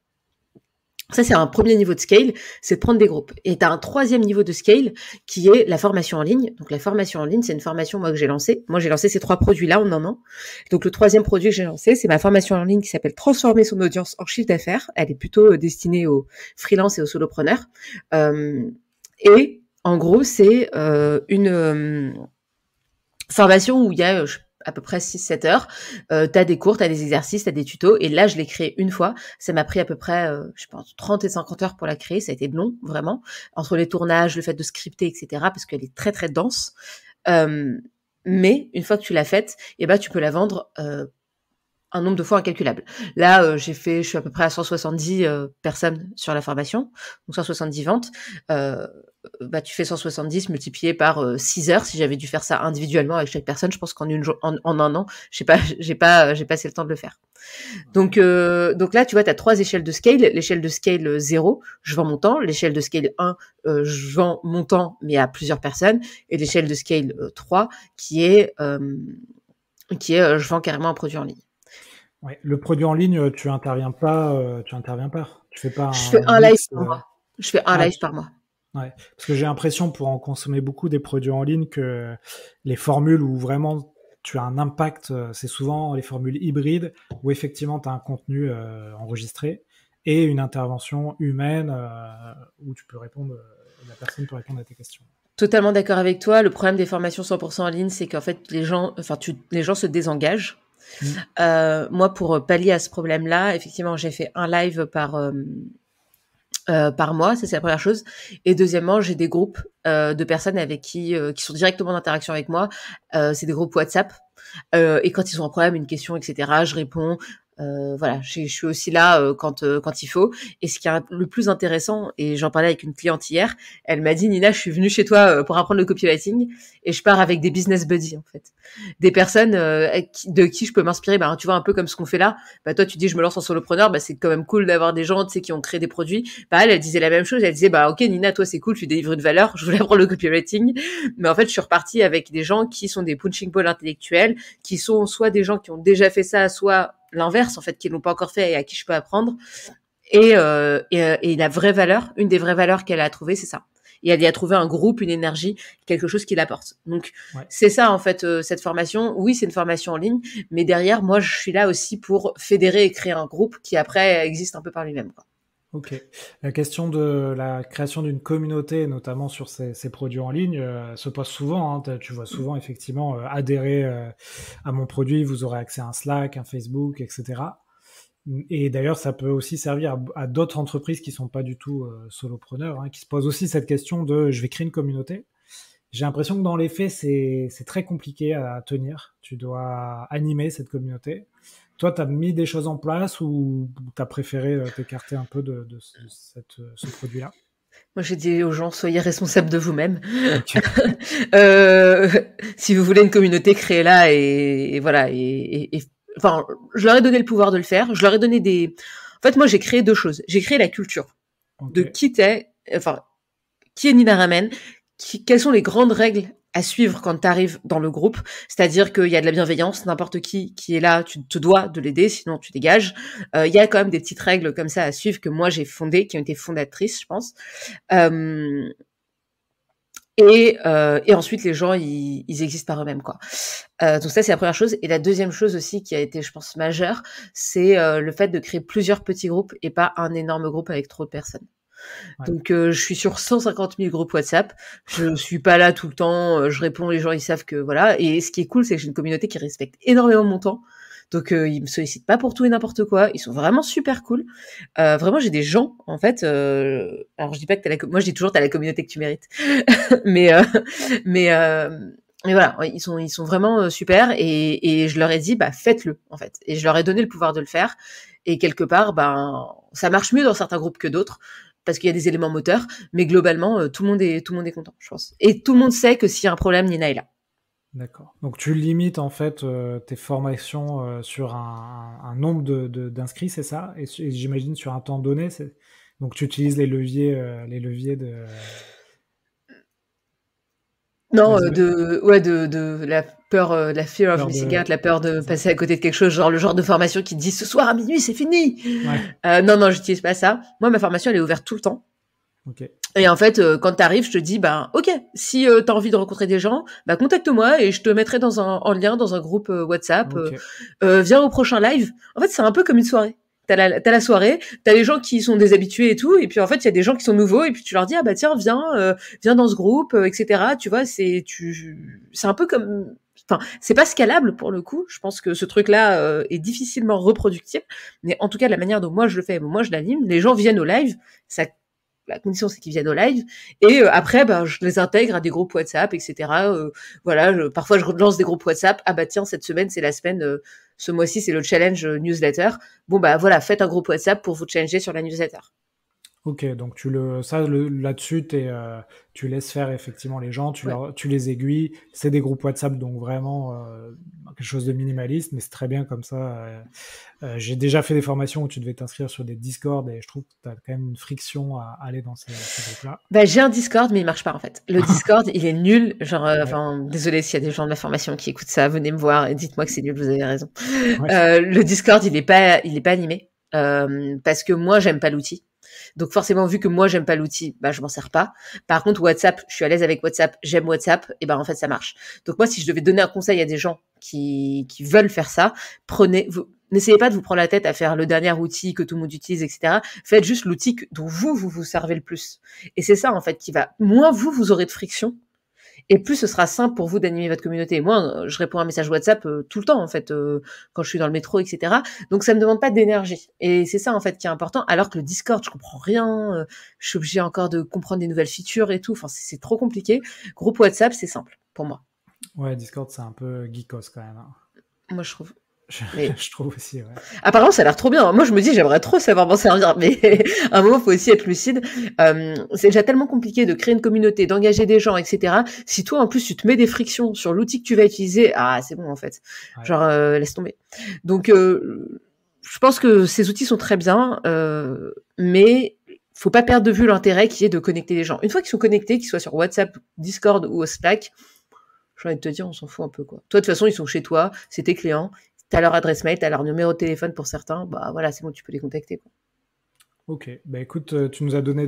Ça, c'est un premier niveau de scale, c'est de prendre des groupes. Et tu as un troisième niveau de scale qui est la formation en ligne. Donc la formation en ligne, c'est une formation moi que j'ai lancée. Moi, j'ai lancé ces trois produits-là en un an. Donc le troisième produit que j'ai lancé, c'est ma formation en ligne qui s'appelle Transformer son audience en chiffre d'affaires. Elle est plutôt euh, destinée aux freelances et aux solopreneurs. Euh, et en gros, c'est euh, une... Euh, formation où il y a, je à peu près 6-7 heures. Euh, tu as des cours, tu des exercices, tu des tutos. Et là, je l'ai créé une fois. Ça m'a pris à peu près, euh, je pense, 30 et 50 heures pour la créer. Ça a été long, vraiment. Entre les tournages, le fait de scripter, etc. Parce qu'elle est très, très dense. Euh, mais une fois que tu l'as faite, eh ben, tu peux la vendre euh, un nombre de fois incalculable. Là, j'ai fait, je suis à peu près à 170 personnes sur la formation, donc 170 ventes. Euh, bah, tu fais 170 multiplié par 6 euh, heures. Si j'avais dû faire ça individuellement avec chaque personne, je pense qu'en une en, un an, j'ai pas, *laughs* j'ai pas, euh, j'ai passé le temps de le faire. Donc, euh, donc là, tu vois, tu as trois échelles de scale. L'échelle de scale 0, je vends mon temps. L'échelle de scale 1, je vends mon temps, mais à plusieurs personnes. Et l'échelle de scale 3, qui est, qui est, je vends carrément un produit en ligne. le produit en ligne, tu interviens pas, tu interviens pas. Tu fais pas. Je fais un live par mois. Je fais un ah, live par mois parce que j'ai l'impression, pour en consommer beaucoup des produits en ligne, que les formules où vraiment tu as un impact, euh, c'est souvent les formules hybrides où effectivement tu as un contenu euh, enregistré et une intervention humaine euh, où tu peux répondre, la personne peut répondre à tes questions. Totalement d'accord avec toi. Le problème des formations 100% en ligne, c'est qu'en fait, les gens, enfin, les gens se désengagent. Mmh. moi, pour pallier à ce problème-là, effectivement, j'ai fait un live par, euh, par mois, c'est la première chose. Et deuxièmement, j'ai des groupes euh, de personnes avec qui euh, qui sont directement en interaction avec moi. c'est des groupes WhatsApp. et quand ils ont un problème, une question, etc., je réponds. Euh, voilà, je, suis aussi là euh, quand euh, quand il faut. Et ce qui est le plus intéressant, et j'en parlais avec une cliente hier, elle m'a dit Nina, je suis venue chez toi pour apprendre le copywriting et je pars avec des business buddies en fait, des personnes de qui je peux m'inspirer. Bah, tu vois un peu comme ce qu'on fait là. Bah toi tu dis je me lance en solopreneur, bah c'est quand même cool d'avoir des gens tu sais qui ont créé des produits. Bah elle, disait la même chose, elle disait bah ok Nina, toi c'est cool, tu délivres une valeur, *laughs* je voulais apprendre le copywriting, mais en fait je suis repartie avec des gens qui sont des punching balls intellectuels, qui sont soit des gens qui ont déjà fait ça, soit l'inverse en fait, qui l'ont pas encore fait et à qui je peux apprendre. Et, euh, euh, et, la vraie valeur, une des vraies valeurs qu'elle a trouvées, c'est ça. Et elle y a trouvé un groupe, une énergie, quelque chose qui l'apporte. Donc c'est ça en fait euh, cette formation. Oui, c'est une formation en ligne, mais derrière, moi, je suis là aussi pour fédérer et créer un groupe qui après existe un peu par lui-même. Ok. La question de la création d'une communauté, notamment sur ces, produits en ligne, euh, se pose souvent. Hein. Tu vois souvent effectivement euh, adhérer euh, à mon produit, vous aurez accès à un Slack, un Facebook, etc. Et d'ailleurs, ça peut aussi servir à, d'autres entreprises qui ne sont pas du tout solopreneurs, hein, qui se posent aussi cette question de je vais créer une communauté. J'ai l'impression que dans les faits, c'est très compliqué à tenir. Tu dois animer cette communauté. Toi, tu as mis des choses en place ou tu as préféré euh, t'écarter un peu de, euh, ce, produit-là moi, j'ai dit aux gens, soyez responsables de vous-même. *laughs* Euh, si vous voulez une communauté, créez-la et, voilà. Et, enfin, je leur ai donné le pouvoir de le faire. Je leur ai donné des. En fait, moi, j'ai créé deux choses. J'ai créé la culture de qui t'es, enfin, qui est Nina Ramen, quelles sont les grandes règles à suivre quand tu arrives dans le groupe. C'est-à-dire qu'il y a de la bienveillance, n'importe qui qui est là, tu te dois de l'aider, sinon tu dégages. Euh, il y a quand même des petites règles comme ça à suivre que moi j'ai fondées, qui ont été fondatrices, je pense. Euh, euh, et, ensuite, les gens, ils, existent par eux-mêmes, quoi. donc ça, c'est la première chose. Et la deuxième chose aussi qui a été, je pense, majeure, c'est le fait de créer plusieurs petits groupes et pas un énorme groupe avec trop de personnes. Donc euh, je suis sur 150 000 groupes WhatsApp. Je suis pas là tout le temps. Euh, je réponds, les gens ils savent que voilà. Et ce qui est cool, c'est que j'ai une communauté qui respecte énormément mon temps. Donc euh, ils me sollicitent pas pour tout et n'importe quoi. Ils sont vraiment super cool. vraiment, j'ai des gens en fait. Euh, alors je dis pas que t'as la, moi je dis toujours t'as la communauté que tu mérites. *laughs* mais mais mais voilà, ils sont ils sont vraiment super et, et je leur ai dit bah faites-le en fait et je leur ai donné le pouvoir de le faire et quelque part ben ça marche mieux dans certains groupes que d'autres parce qu'il y a des éléments moteurs, mais globalement, euh, tout, le monde est, tout le monde est content, je pense. Et tout le monde sait que s'il y a un problème, Nina est là. D'accord. Donc tu limites en fait euh, tes formations euh, sur un, nombre d'inscrits, c'est ça Et, j'imagine sur un temps donné. Donc tu utilises les leviers, les leviers de. Non, de, ouais, de, de la, peur, euh, la fear of missing out, la peur de passer à côté de quelque chose, genre le genre de formation qui te dit ce soir à minuit c'est fini. Ouais. Euh, non non, j'utilise pas ça. Moi ma formation elle est ouverte tout le temps. Et en fait, euh, quand quand arrives, je te dis, ben, ok, si euh, t'as envie de rencontrer des gens, bah contacte-moi et je te mettrai dans un, en lien dans un groupe euh, WhatsApp. viens au prochain live. En fait, c'est un peu comme une soirée. T'as la, as la soirée, t'as les gens qui sont déshabitués et tout, et puis en fait, il y a des gens qui sont nouveaux, et puis tu leur dis, ah bah tiens, viens, viens dans ce groupe, etc. Tu vois, c'est, tu, c'est un peu comme enfin, c'est pas scalable pour le coup. Je pense que ce truc-là euh, est difficilement reproductible. Mais en tout cas, la manière dont moi je le fais, moi je l'anime, les gens viennent au live. Ça, la condition c'est qu'ils viennent au live. Et euh, après, ben, je les intègre à des groupes WhatsApp, etc. Euh, voilà. Je, parfois, je relance des groupes WhatsApp. Ah bah tiens, cette semaine c'est la semaine. ce mois-ci, c'est le challenge newsletter. Bon bah voilà, faites un groupe WhatsApp pour vous challenger sur la newsletter. Ok, donc tu le, ça là-dessus, euh, tu laisses faire effectivement les gens, tu, tu les aiguilles. C'est des groupes WhatsApp, donc vraiment euh, quelque chose de minimaliste, mais c'est très bien comme ça. Euh, j'ai déjà fait des formations où tu devais t'inscrire sur des Discord et je trouve que tu as quand même une friction à aller dans ces, groupes-là. Bah, j'ai un Discord, mais il marche pas en fait. Le *laughs* Discord, il est nul. Genre, enfin, désolé s'il y a des gens de ma formation qui écoutent ça, venez me voir et dites-moi que c'est nul, vous avez raison. le Discord, il est pas, il est pas animé parce que moi, j'aime pas l'outil. Donc forcément, vu que moi j'aime pas l'outil, bah je m'en sers pas. Par contre, WhatsApp, je suis à l'aise avec WhatsApp, j'aime WhatsApp, et ben en fait ça marche. Donc moi, si je devais donner un conseil à des gens qui, qui veulent faire ça, prenez, vous, n'essayez pas de vous prendre la tête à faire le dernier outil que tout le monde utilise, etc. Faites juste l'outil dont vous vous vous servez le plus. Et c'est ça en fait qui va. Moins vous vous aurez de friction, et plus ce sera simple pour vous d'animer votre communauté. Moi, euh, je réponds à un message WhatsApp euh, tout le temps, en fait, euh, quand je suis dans le métro, etc. Donc, ça me demande pas d'énergie. Et c'est ça, en fait, qui est important. Alors que le Discord, je comprends rien. je suis obligée encore de comprendre des nouvelles features et tout. Enfin, c'est trop compliqué. Groupe WhatsApp, c'est simple pour moi. Ouais, Discord, c'est un peu geekos quand même. Hein. Moi, je trouve. *laughs* je trouve aussi. Ouais. Apparemment, ça a l'air trop bien. Moi, je me dis, j'aimerais trop savoir m'en servir, mais *laughs* à un moment, faut aussi être lucide. Euh, c'est déjà tellement compliqué de créer une communauté, d'engager des gens, etc. Si toi, en plus, tu te mets des frictions sur l'outil que tu vas utiliser, ah, c'est bon en fait. Genre, euh, laisse tomber. Donc, euh, je pense que ces outils sont très bien, mais faut pas perdre de vue l'intérêt qui est de connecter les gens. Une fois qu'ils sont connectés, qu'ils soient sur WhatsApp, Discord ou au Slack, j'ai envie de te dire, on s'en fout un peu, quoi. Toi, de toute façon, ils sont chez toi, c'est tes clients, tu leur adresse mail, t'as leur numéro de téléphone pour certains, bah voilà, c'est bon, tu peux les contacter. Ok, bah écoute, euh, tu nous, as donné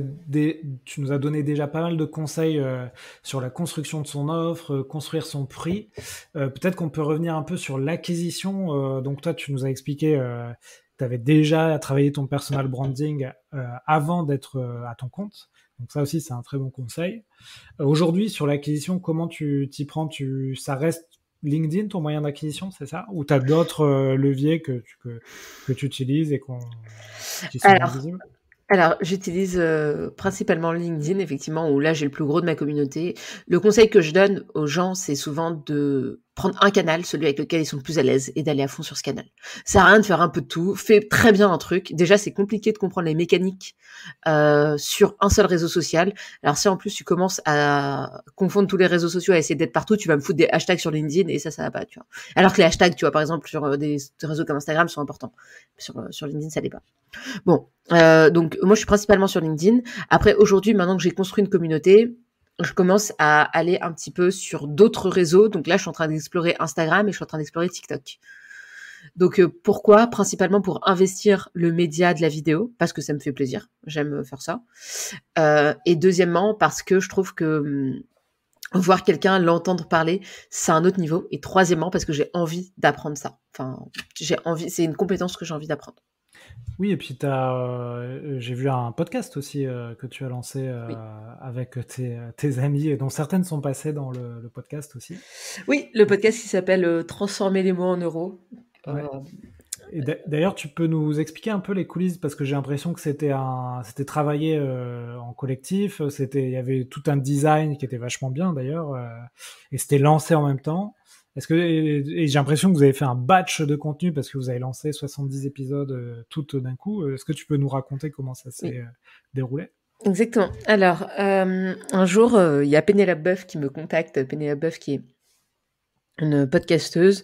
tu nous donné déjà pas mal de conseils euh, sur la construction de son offre, euh, construire son prix. Peut-être qu'on peut revenir un peu sur l'acquisition. donc toi, tu nous as expliqué, tu avais déjà travaillé ton personal branding avant d'être à ton compte. Donc ça aussi, c'est un très bon conseil. Aujourd'hui, sur l'acquisition, comment tu t'y prends tu, Ça reste LinkedIn ton moyen d'acquisition, c'est ça Ou tu as d'autres euh, leviers que tu, que, tu utilises et qu'on, alors, j'utilise euh, principalement LinkedIn, effectivement, où là j'ai le plus gros de ma communauté. Le conseil que je donne aux gens, c'est souvent de prendre un canal, celui avec lequel ils sont le plus à l'aise, et d'aller à fond sur ce canal. Ça sert à rien de faire un peu de tout, fait très bien un truc. Déjà, c'est compliqué de comprendre les mécaniques euh, sur un seul réseau social. Alors si en plus tu commences à confondre tous les réseaux sociaux, à essayer d'être partout, tu vas me foutre des hashtags sur LinkedIn et ça, ça va pas, tu vois. Alors que les hashtags, tu vois, par exemple, sur euh, des réseaux comme Instagram sont importants. Sur, euh, LinkedIn, ça l'est pas. Bon, donc moi, je suis principalement sur LinkedIn. Après, aujourd'hui, maintenant que j'ai construit une communauté, je commence à aller un petit peu sur d'autres réseaux. Donc là, je suis en train d'explorer Instagram et je suis en train d'explorer TikTok. Donc euh, pourquoi Principalement pour investir le média de la vidéo, parce que ça me fait plaisir, j'aime euh, faire ça. Euh, et deuxièmement, parce que je trouve que hmm, voir quelqu'un, l'entendre parler, c'est un autre niveau. Et troisièmement, parce que j'ai envie d'apprendre ça. Enfin, j'ai envie, c'est une compétence que j'ai envie d'apprendre. Oui, et puis euh, j'ai vu un podcast aussi euh, que tu as lancé euh, avec tes, amis, et dont certaines sont passées dans le, podcast aussi. Oui, le podcast qui s'appelle Transformer les mots en euros. d'ailleurs, tu peux nous expliquer un peu les coulisses parce que j'ai l'impression que c'était c'était travaillé en collectif, c'était, il y avait tout un design qui était vachement bien d'ailleurs, et c'était lancé en même temps. Est-ce que j'ai l'impression que vous avez fait un batch de contenu parce que vous avez lancé 70 épisodes euh, tout d'un coup. Euh, est-ce que tu peux nous raconter comment ça s'est euh, déroulé Exactement. Alors, un jour, il y a Pénélope Boeuf qui me contacte. Pénélope Boeuf qui est une podcasteuse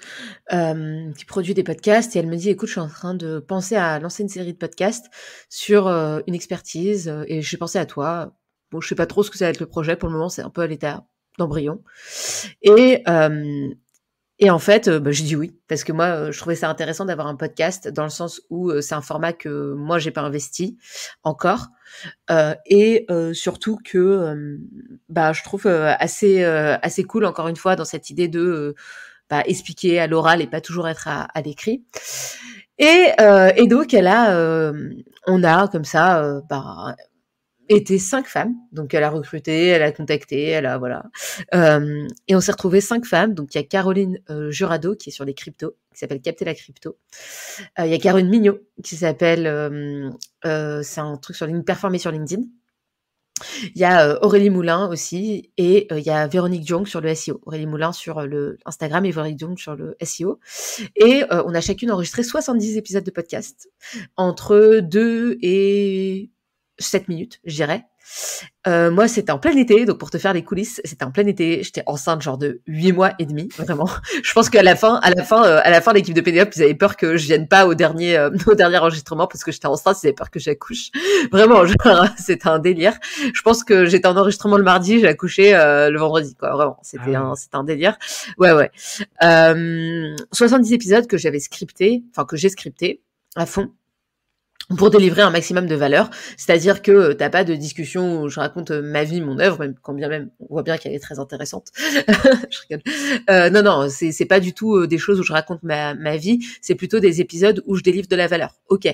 qui produit des podcasts et elle me dit écoute je suis en train de penser à lancer une série de podcasts sur une expertise et j'ai pensé à toi bon je sais pas trop ce que ça va être le projet pour le moment c'est un peu à l'état d'embryon et et en fait, euh, bah, je dis oui, parce que moi, euh, je trouvais ça intéressant d'avoir un podcast dans le sens où euh, c'est un format que moi, j'ai pas investi encore. et surtout que bah, je trouve assez, assez cool, encore une fois, dans cette idée de bah, expliquer à l'oral et pas toujours être à, à l'écrit. Et, donc, elle a, on a comme ça bah, étaient cinq femmes. Donc elle a recruté, elle a contacté, elle a voilà. Euh, et on s'est retrouvé cinq femmes. Donc il y a Caroline euh, Jurado qui est sur les cryptos, qui s'appelle Capter la crypto. Euh, il y a Caroline Mignot qui s'appelle, c'est un truc sur LinkedIn, performer sur LinkedIn. Il y a Aurélie Moulin aussi et il y a Véronique Jong sur le SEO. Aurélie Moulin sur le Instagram et Véronique Jong sur le SEO. Et on a chacune enregistré 70 épisodes de podcast entre deux et 7 minutes, je euh, moi, c'était en plein été, donc pour te faire les coulisses, c'était en plein été. J'étais enceinte genre de 8 mois et demi, vraiment. *laughs* Je pense qu'à la fin, à la fin, euh, à la fin, l'équipe de Pénélope, ils avaient peur que je vienne pas au dernier, euh, *laughs* au dernier enregistrement parce que j'étais enceinte, ils avaient peur que j'accouche. *laughs* Vraiment, genre, c'était un délire. Je pense que j'étais en enregistrement le mardi, j'ai accouché le vendredi, quoi. Vraiment, c'était ah un, c'était un délire. Ouais, ouais. 70 épisodes que j'avais scripté, enfin que j'ai scripté à fond pour délivrer un maximum de valeur. C'est-à-dire que euh, t'as pas de discussion où je raconte euh, ma vie, mon œuvre, même quand bien même on voit bien qu'elle est très intéressante. *laughs* je rigole. Euh, non, non, c'est, pas du tout des choses où je raconte ma, vie, c'est plutôt des épisodes où je délivre de la valeur. Ok,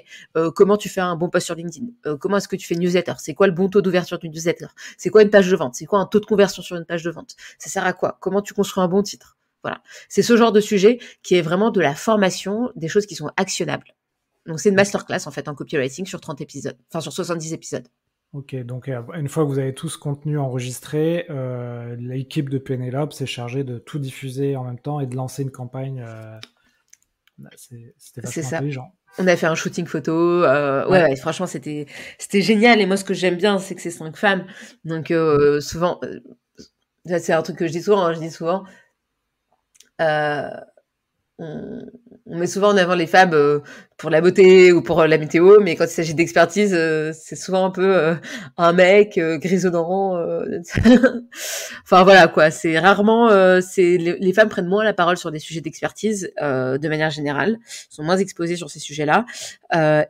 comment tu fais un bon post sur LinkedIn Comment est-ce que tu fais une newsletter C'est quoi le bon taux d'ouverture d'une newsletter C'est quoi une page de vente C'est quoi un taux de conversion sur une page de vente Ça sert à quoi Comment tu construis un bon titre voilà. C'est ce genre de sujet qui est vraiment de la formation, des choses qui sont actionnables. Donc c'est une masterclass en fait en copywriting sur 30 épisodes, enfin sur 70 épisodes. Ok, donc euh, une fois que vous avez tout ce contenu enregistré, euh, l'équipe de Penelope s'est chargée de tout diffuser en même temps et de lancer une campagne. Euh, bah, c'était pas intelligent. On a fait un shooting photo. ouais, franchement, c'était génial. Et moi, ce que j'aime bien, c'est que c'est cinq femmes. Donc souvent, c'est un truc que je dis souvent. Hein. je dis souvent, on met souvent en avant les femmes euh, pour la beauté ou pour euh, la météo, mais quand il s'agit d'expertise, euh, c'est souvent un peu un mec grisonnant. *laughs* enfin voilà quoi, c'est rarement, c'est les, femmes prennent moins la parole sur des sujets d'expertise de manière générale, sont moins exposées sur ces sujets-là,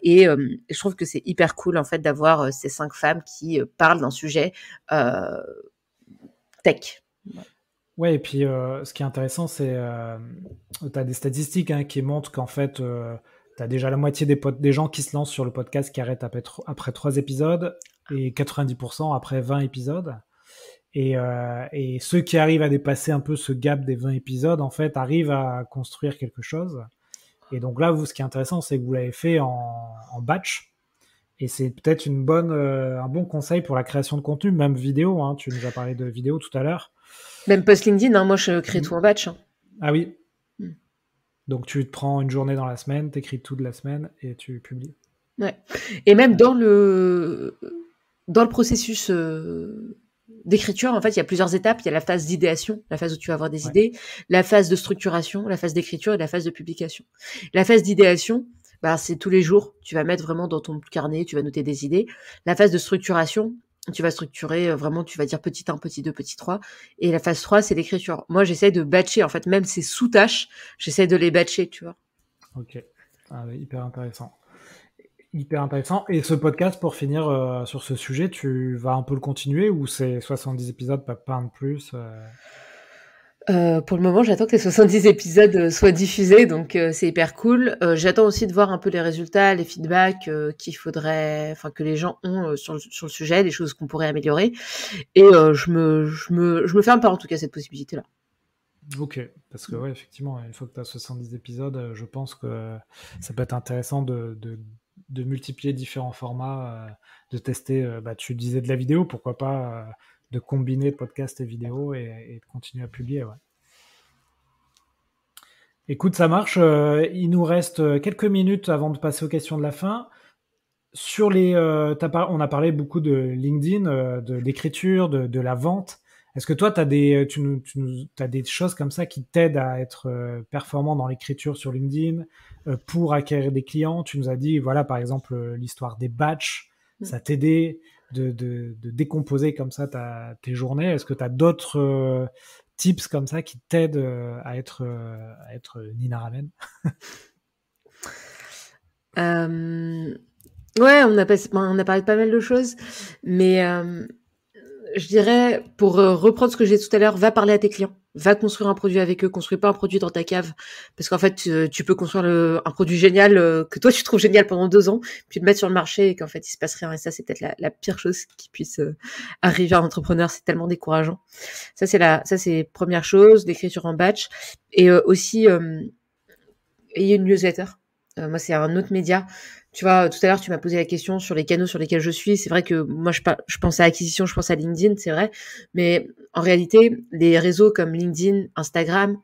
et je trouve que c'est hyper cool en fait d'avoir ces cinq femmes qui parlent d'un sujet tech. Ouais, et puis euh, ce qui est intéressant, c'est euh, tu as des statistiques hein, qui montrent qu'en fait, euh, tu as déjà la moitié des, gens qui se lancent sur le podcast qui arrêtent après, trois épisodes ah. et 90% après 20 épisodes. Euh, et, ceux qui arrivent à dépasser un peu ce gap des 20 épisodes, en fait, arrivent à construire quelque chose. Et donc là, vous, ce qui est intéressant, c'est que vous l'avez fait en batch. Et c'est peut-être une bonne, euh, un bon conseil pour la création de contenu, même vidéo. Hein. Tu nous as parlé de vidéo tout à l'heure. Même post LinkedIn, hein. moi je crée mm. tout en batch. Hein. Ah oui. Mm. Donc tu te prends une journée dans la semaine, t'écris tout de la semaine et tu publies. Ouais. Et même dans le dans le processus euh, d'écriture, en fait, il y a plusieurs étapes. Il y a la phase d'idéation, la phase où tu vas avoir des idées, la phase de structuration, la phase d'écriture et la phase de publication. La phase d'idéation, bah, c'est tous les jours, tu vas mettre vraiment dans ton carnet, tu vas noter des idées. La phase de structuration, tu vas structurer euh, vraiment, tu vas dire petit 1, petit 2, petit 3. Et la phase 3, c'est l'écriture. Moi, j'essaie de batcher, en fait, même ces sous-tâches, j'essaie de les batcher, tu vois. Ok, ah, hyper intéressant. Hyper intéressant. Et ce podcast, pour finir euh, sur ce sujet, tu vas un peu le continuer ou c'est 70 épisodes, pas, de plus euh? Euh, pour le moment, j'attends que les 70 *laughs* épisodes euh, soient diffusés, donc euh, c'est hyper cool. j'attends aussi de voir un peu les résultats, les feedbacks qu'il faudrait, enfin que les gens ont sur le, sujet, des choses qu'on pourrait améliorer. Et je me, je me, ferme pas en tout cas cette possibilité-là. Ok, parce que ouais, effectivement, une fois que tu as 70 épisodes, je pense que ça peut être intéressant de, multiplier différents formats, de tester. Bah, tu disais de la vidéo, pourquoi pas de combiner podcast et vidéo et, de continuer à publier. Ouais. Écoute, ça marche. Euh, il nous reste euh, quelques minutes avant de passer aux questions de la fin. Sur les, euh, on a parlé beaucoup de LinkedIn, de l'écriture, de, la vente. Est-ce que toi, as des, tu, nous, tu as des choses comme ça qui t'aident à être performant dans l'écriture sur LinkedIn pour acquérir des clients Tu nous as dit, voilà, par exemple, l'histoire des batchs, mm. ça t'aidait de, de, décomposer comme ça ta, tes journées Est-ce que tu as d'autres euh, tips comme ça qui t'aident euh, à être, euh, à être Nina Ramen Ouais, on a, pas, on a parlé de pas mal de choses, mais je dirais, pour euh, reprendre ce que j'ai dit tout à l'heure, va parler à tes clients, va construire un produit avec eux, construis pas un produit dans ta cave, parce qu'en fait, euh, tu peux construire un produit génial euh, que toi tu trouves génial pendant deux ans, puis le mettre sur le marché et qu'en fait il se passe rien. Et ça, c'est peut-être la, pire chose qui puisse arriver à un entrepreneur, c'est tellement décourageant. Ça, c'est la, ça c'est première chose, l'écriture en batch, et aussi ayez une newsletter euh, moi, c'est un autre média. Tu vois, tout à l'heure, tu m'as posé la question sur les canaux sur lesquels je suis. C'est vrai que moi, je, je pense à acquisition, je pense à LinkedIn, c'est vrai. Mais en réalité, les réseaux comme LinkedIn, Instagram,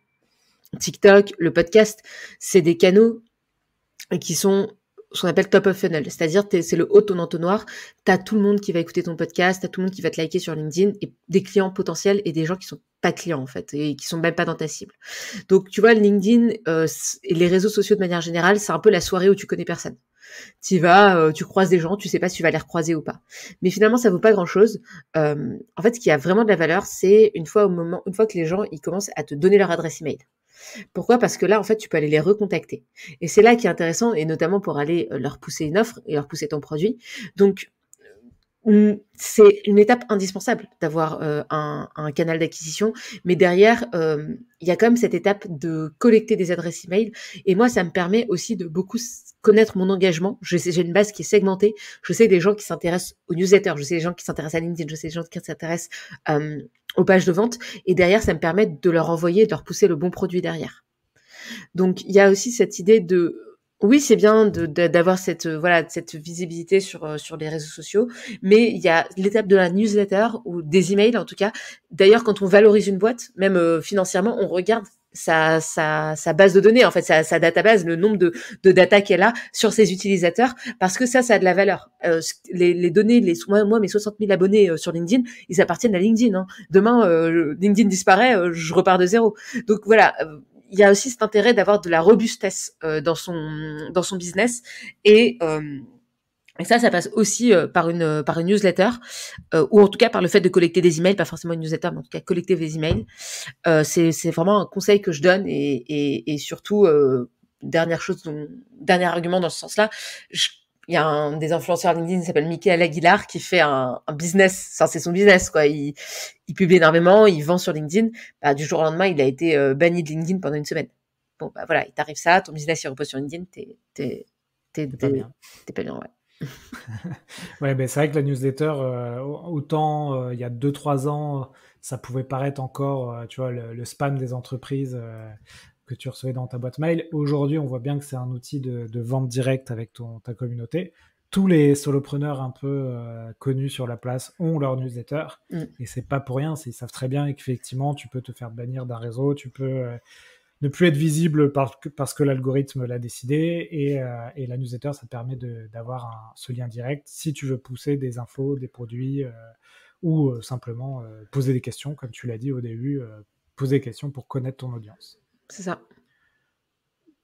TikTok, le podcast, c'est des canaux qui sont ce qu'on appelle top of funnel, c'est-à-dire c'est le haut de ton entonnoir, tu as tout le monde qui va écouter ton podcast, tu as tout le monde qui va te liker sur LinkedIn, et des clients potentiels et des gens qui sont pas clients en fait, et qui sont même pas dans ta cible. Donc tu vois, LinkedIn euh, et les réseaux sociaux de manière générale, c'est un peu la soirée où tu connais personne. Tu vas, euh, tu croises des gens, tu sais pas si tu vas les recroiser ou pas. Mais finalement, ça vaut pas grand chose. Euh, en fait, ce qui a vraiment de la valeur, c'est une fois au moment, une fois que les gens ils commencent à te donner leur adresse email. Pourquoi Parce que là, en fait, tu peux aller les recontacter. Et c'est là qui est intéressant, et notamment pour aller euh, leur pousser une offre et leur pousser ton produit. Donc, Mmh, c'est une étape indispensable d'avoir euh, un, canal d'acquisition, mais derrière, euh, il y a quand même cette étape de collecter des adresses email. Et moi, ça me permet aussi de beaucoup connaître mon engagement. J'ai une base qui est segmentée. Je sais des gens qui s'intéressent aux newsletters, je sais des gens qui s'intéressent à LinkedIn, je sais des gens qui s'intéressent euh, aux pages de vente. Et derrière, ça me permet de leur envoyer, de leur pousser le bon produit derrière. Donc, il y a aussi cette idée de oui, c'est bien d'avoir cette euh, voilà cette visibilité sur euh, sur les réseaux sociaux, mais il y a l'étape de la newsletter ou des emails en tout cas. D'ailleurs, quand on valorise une boîte, même euh, financièrement, on regarde sa, sa, sa, base de données, en fait, sa, sa database, le nombre de, de data qu'elle a sur ses utilisateurs, parce que ça, ça a de la valeur. les, données, les, moi, mes 60 000 abonnés sur LinkedIn, ils appartiennent à LinkedIn. Hein. Demain, LinkedIn disparaît, je repars de zéro. Donc voilà, il y a aussi cet intérêt d'avoir de la robustesse euh, dans son dans son business et euh, et ça, ça passe aussi euh, par une par une newsletter ou en tout cas par le fait de collecter des emails, pas forcément une newsletter, mais en tout cas collecter des emails. c'est c'est vraiment un conseil que je donne et et, et surtout dernière chose, dernier argument dans ce sens-là il y a un des influenceurs LinkedIn qui s'appelle Michael Aguilar qui fait un, business, ça c'est son business quoi. Il, publie énormément, il vend sur LinkedIn. Bah, du jour au lendemain, il a été euh, banni de LinkedIn pendant une semaine. Bon bah voilà, il t'arrive ça, ton business il repose sur LinkedIn, t'es pas bien, t'es pas bien ouais. *laughs* ouais, ben c'est vrai que la newsletter, euh, autant euh, il y a 2-3 ans, ça pouvait paraître encore, tu vois, le, spam des entreprises que tu recevais dans ta boîte mail. Aujourd'hui, on voit bien que c'est un outil de, vente directe avec ton, ta communauté. Tous les solopreneurs un peu euh, connus sur la place ont leur newsletter Et mm. et c'est pas pour rien. Ils savent très bien qu'effectivement, tu peux te faire bannir d'un réseau, tu peux euh, ne plus être visible parce que l'algorithme l'a décidé et, euh, et, la newsletter, ça te permet d'avoir ce lien direct si tu veux pousser des infos, des produits ou simplement poser des questions, comme tu l'as dit au début, poser des questions pour connaître ton audience. C'est ça.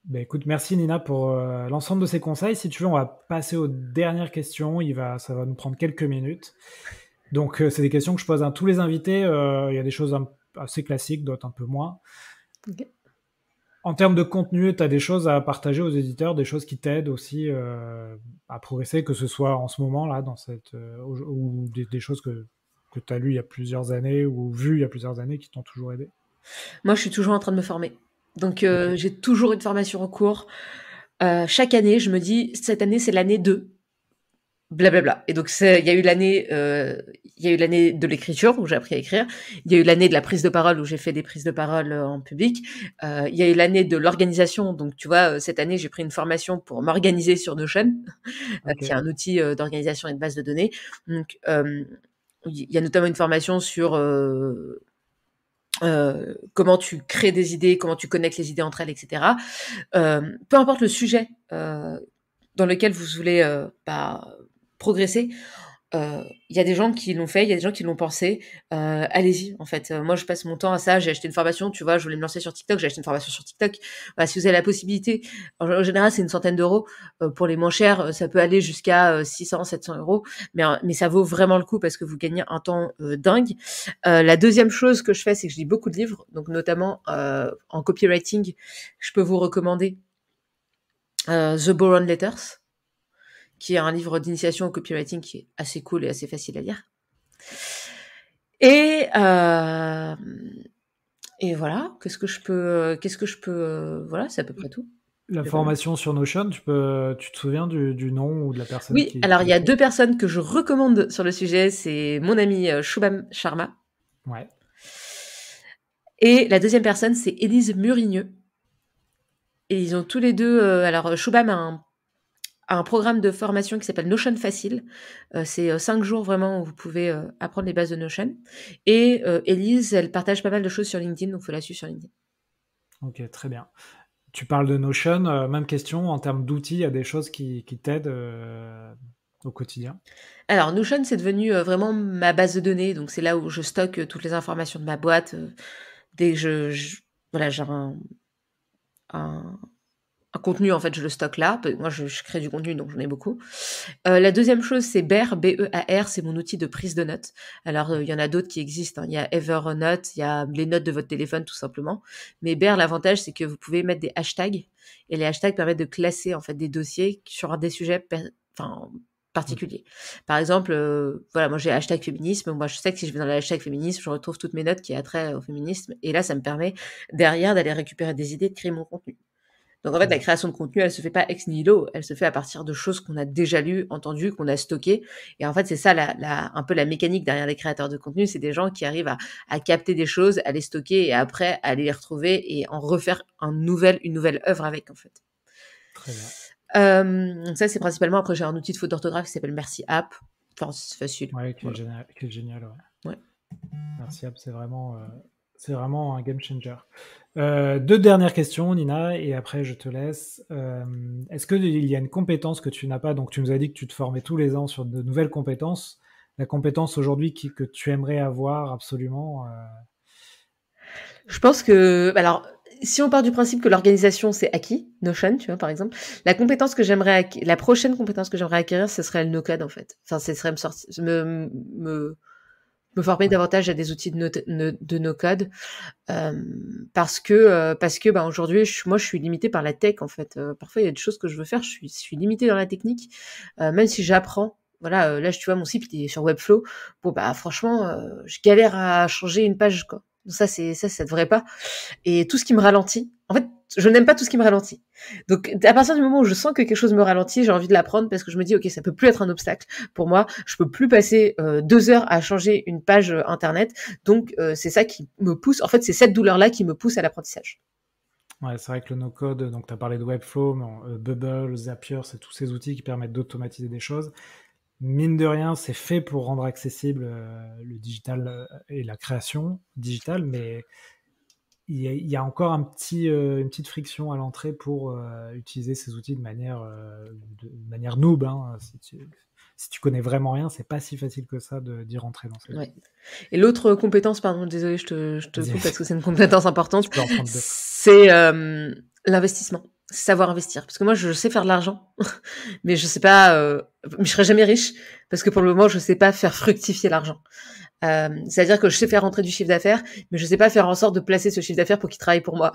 Ben écoute, merci Nina pour euh, l'ensemble de ces conseils. Si tu veux, on va passer aux dernières questions. Il va, ça va nous prendre quelques minutes. Donc, euh, c'est des questions que je pose à tous les invités. Euh, il y a des choses assez classiques, d'autres un peu moins. En termes de contenu, tu as des choses à partager aux éditeurs, des choses qui t'aident aussi à progresser, que ce soit en ce moment, là, dans cette, ou des, choses que, que tu as lues il y a plusieurs années ou vues il y a plusieurs années qui t'ont toujours aidé. Moi, je suis toujours en train de me former. Donc euh, j'ai toujours une formation en cours. Euh, chaque année, je me dis cette année c'est l'année 2. Blablabla. Et donc il y a eu l'année, euh, il y a eu l'année de l'écriture où j'ai appris à écrire. Il y a eu l'année de la prise de parole où j'ai fait des prises de parole en public. Il y a eu l'année de l'organisation. Donc tu vois, cette année j'ai pris une formation pour m'organiser sur Notion, chaînes, qui est un outil d'organisation et de base de données. Donc il y a notamment une formation sur euh, comment tu crées des idées, comment tu connectes les idées entre elles, etc. Euh, peu importe le sujet euh, dans lequel vous voulez bah, progresser, euh, il y a des gens qui l'ont fait, il y a des gens qui l'ont pensé. Euh, allez-y, en fait. Euh, moi, je passe mon temps à ça. J'ai acheté une formation, tu vois, je voulais me lancer sur TikTok, j'ai acheté une formation sur TikTok. si vous avez la possibilité, en, général, c'est une centaine d'euros. pour les moins chers, ça peut aller jusqu'à 600, 700 euros. Mais, mais ça vaut vraiment le coup parce que vous gagnez un temps dingue. la deuxième chose que je fais, c'est que je lis beaucoup de livres, donc notamment en copywriting. Je peux vous recommander The Boron Letters qui est un livre d'initiation au copywriting qui est assez cool et assez facile à lire. Et, euh, et voilà, qu'est-ce que je peux, qu'est-ce que je peux, voilà, c'est à peu près tout. La formation sur Notion, tu, peux, tu te souviens du, nom ou de la personne Oui, alors il y a deux personnes que je recommande sur le sujet, c'est mon ami euh, Shubham Sharma. Ouais. Et la deuxième personne, c'est Élise Murigneux. Et ils ont tous les deux, euh, alors Shubham a un un programme de formation qui s'appelle Notion Facile. Euh, c'est euh, cinq jours vraiment où vous pouvez euh, apprendre les bases de Notion. Et Elise, elle partage pas mal de choses sur LinkedIn, donc il faut la suivre sur LinkedIn. Ok, très bien. Tu parles de Notion, même question, en termes d'outils, il y a des choses qui, qui t'aident au quotidien Alors Notion, c'est devenu vraiment ma base de données, donc c'est là où je stocke toutes les informations de ma boîte. dès que je, voilà, j'ai un un contenu, en fait, je le stocke là. Moi, je, crée du contenu, donc j'en ai beaucoup. Euh, la deuxième chose, c'est Bear, B-E-A-R, c'est mon outil de prise de notes. Alors, euh, il y en a d'autres qui existent. Hein. Il y a Evernote, il y a les notes de votre téléphone, tout simplement. Mais Bear, l'avantage, c'est que vous pouvez mettre des hashtags. Et les hashtags permettent de classer, en fait, des dossiers sur des sujets, enfin, particuliers. Mmh. Par exemple, euh, voilà, moi j'ai hashtag féminisme, moi je sais que si je vais dans le hashtag féminisme, je retrouve toutes mes notes qui a trait au féminisme, et là ça me permet derrière d'aller récupérer des idées, de créer mon contenu. Donc en fait, la création de contenu, elle se fait pas ex nihilo, elle se fait à partir de choses qu'on a déjà lues, entendues, qu'on a stockées. Et en fait, c'est ça un peu la mécanique derrière les créateurs de contenu, c'est des gens qui arrivent à, capter des choses, à les stocker et après à les retrouver et en refaire une nouvelle œuvre avec en fait. Très bien. ça, c'est principalement après j'ai un outil de faute d'orthographe qui s'appelle Merci App. Enfin, c'est facile. Ouais, qui est, génial, qui Ouais. Merci App, c'est vraiment. Euh, c'est vraiment un game changer. Euh, deux dernières questions, Nina, et après je te laisse. Euh, est-ce qu'il y a une compétence que tu n'as pas Donc tu nous as dit que tu te formais tous les ans sur de nouvelles compétences. La compétence aujourd'hui que tu aimerais avoir absolument euh, Je pense que... Alors, si on part du principe que l'organisation c'est acquis, Notion, tu vois par exemple, la compétence que j'aimerais la prochaine compétence que j'aimerais acquérir, ce serait le no code en fait. Enfin, ce serait me sortir, me me former davantage à des outils de, no de code euh, parce que euh, parce que bah, aujourd'hui moi je suis limité par la tech en fait euh, parfois il y a des choses que je veux faire je suis limité dans la technique même si j'apprends voilà là tu vois mon site est sur Webflow bon bah franchement je galère à changer une page quoi donc ça c'est ça ne devrait pas et tout ce qui me ralentit en fait, je n'aime pas tout ce qui me ralentit. Donc, à partir du moment où je sens que quelque chose me ralentit, j'ai envie de l'apprendre parce que je me dis, ok, ça peut plus être un obstacle pour moi. Je peux plus passer euh, deux heures à changer une page euh, internet. Donc, euh, c'est ça qui me pousse. En fait, c'est cette douleur-là qui me pousse à l'apprentissage. Ouais, c'est vrai que le no-code, donc tu as parlé de Webflow, Bubble, Zapier, c'est tous ces outils qui permettent d'automatiser des choses. Mine de rien, c'est fait pour rendre accessible le digital et la création digitale, mais il y, a, encore un petit, euh, une petite friction à l'entrée pour euh, utiliser ces outils de manière, euh, de, manière noob. Hein. Si, tu, si, connais vraiment rien, c'est pas si facile que ça d'y rentrer dans ces ouais. Et l'autre compétence, pardon, désolé, je te, je te coupe parce que c'est une compétence importante, c'est l'investissement savoir investir. Parce que moi, je sais faire de l'argent, *laughs* mais je sais pas, euh, je serai jamais riche parce que pour le moment, je sais pas faire fructifier l'argent. Euh, c'est-à-dire que je sais faire rentrer du chiffre d'affaires, mais je sais pas faire en sorte de placer ce chiffre d'affaires pour qu'il travaille pour moi.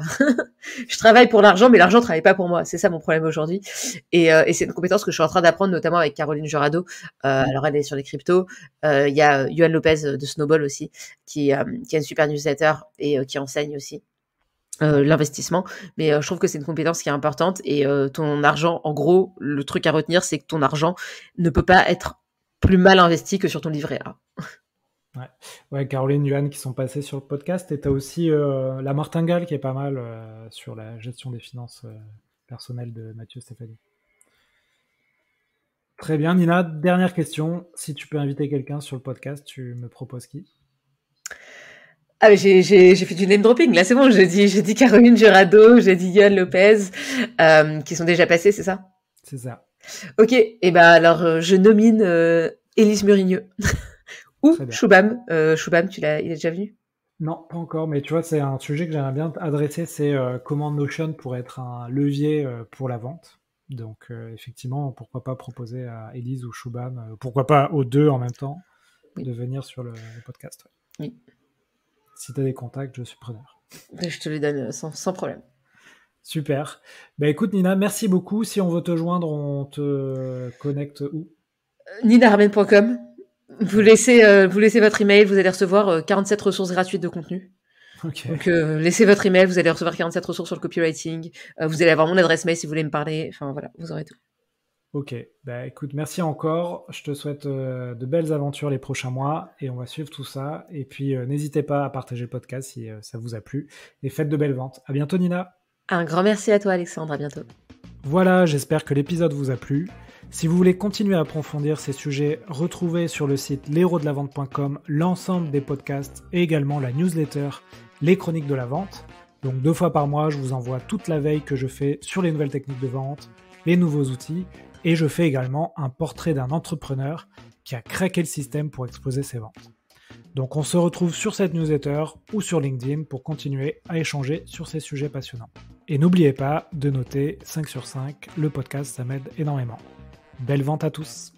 *laughs* je travaille pour l'argent, mais l'argent travaille pas pour moi. C'est ça mon problème aujourd'hui. Et, euh, c'est une compétence que je suis en train d'apprendre, notamment avec Caroline Jurado. alors elle est sur les cryptos. Il y a Yoann Lopez de Snowball aussi, qui, qui a une super newsletter et qui enseigne aussi. Euh, l'investissement, mais euh, je trouve que c'est une compétence qui est importante et euh, ton argent, en gros, le truc à retenir, c'est que ton argent ne peut pas être plus mal investi que sur ton livret A. Ouais. ouais Caroline, Yuan qui sont passés sur le podcast et tu as aussi la martingale qui est pas mal sur la gestion des finances personnelles de Mathieu Stéphanie. Très bien, Nina, dernière question. Si tu peux inviter quelqu'un sur le podcast, tu me proposes qui ah, j'ai, j'ai, fait du name dropping. Là, c'est bon. J'ai dit, j'ai dit Caroline Jurado, j'ai dit Yann Lopez, euh, qui sont déjà passés, c'est ça C'est ça. Ok. Et eh ben alors, euh, je nomine Elise euh, Élise Murigneux *laughs* ou Choubam. Choubam, tu l'as, il est déjà venu Non, pas encore. Mais tu vois, c'est un sujet que j'aimerais bien adresser. C'est comment Notion pourrait être un levier pour la vente. Donc, effectivement, pourquoi pas proposer à Élise ou Choubam, pourquoi pas aux deux en même temps, de venir sur le, podcast. Oui si tu des contacts, je suis preneur. Ben, je te les donne euh, sans, problème. Super. Bah écoute Nina, merci beaucoup. Si on veut te joindre, on te connecte où euh, ninaharmen.com. Vous laissez, euh, vous laissez votre email, vous allez recevoir 47 ressources gratuites de contenu. Ok. Donc laissez votre email, vous allez recevoir 47 ressources sur le copywriting. vous allez avoir mon adresse mail si vous voulez me parler. Enfin voilà, vous aurez tout. Ok, bah écoute, merci encore. Je te souhaite euh, de belles aventures les prochains mois et on va suivre tout ça. Et puis euh, n'hésitez pas à partager le podcast si euh, ça vous a plu et faites de belles ventes. À bientôt Nina. Un grand merci à toi Alexandre, à bientôt. Voilà, j'espère que l'épisode vous a plu. Si vous voulez continuer à approfondir ces sujets, retrouvez sur le site l'héros-de-la-vente.com l'ensemble des podcasts et également la newsletter Les Chroniques de la Vente. Donc deux fois par mois, je vous envoie toute la veille que je fais sur les nouvelles techniques de vente, les nouveaux outils et je fais également un portrait d'un entrepreneur qui a craqué le système pour exposer ses ventes. Donc on se retrouve sur cette newsletter ou sur LinkedIn pour continuer à échanger sur ces sujets passionnants. Et n'oubliez pas de noter 5 sur 5, le podcast ça m'aide énormément. Belle vente à tous